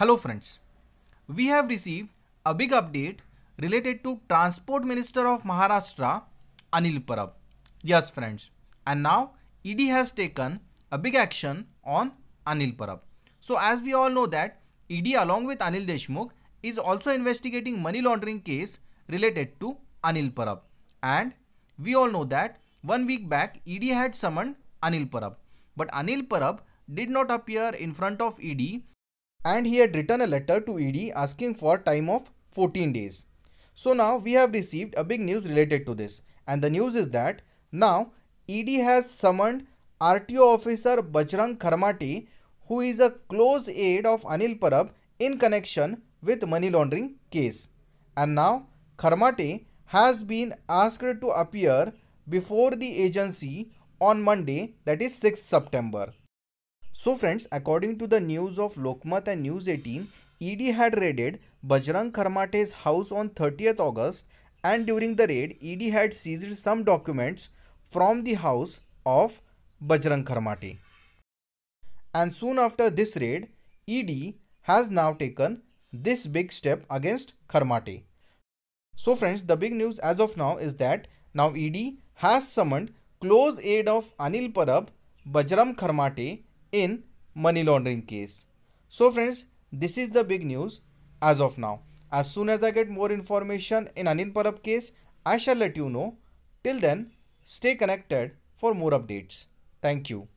Hello friends, we have received a big update related to Transport Minister of Maharashtra Anil Parab. Yes friends, and now ED has taken a big action on Anil Parab. So as we all know that ED along with Anil Deshmukh is also investigating money laundering case related to Anil Parab. And we all know that one week back ED had summoned Anil Parab. But Anil Parab did not appear in front of ED and he had written a letter to ED asking for time of 14 days. So now we have received a big news related to this and the news is that now ED has summoned RTO officer Bajrang Kharmati who is a close aide of Anil Parab in connection with money laundering case. And now Kharmati has been asked to appear before the agency on Monday that is is sixth September. So friends, according to the news of Lokmat and News 18, ED had raided Bajrang Kharmate's house on 30th August and during the raid, ED had seized some documents from the house of Bajrang Kharmate. And soon after this raid, ED has now taken this big step against Kharmate. So friends, the big news as of now is that now ED has summoned close aid of Anil Parab, Bajram Kharmate in money laundering case. So friends, this is the big news as of now. As soon as I get more information in Anil Parab case, I shall let you know. Till then, stay connected for more updates. Thank you.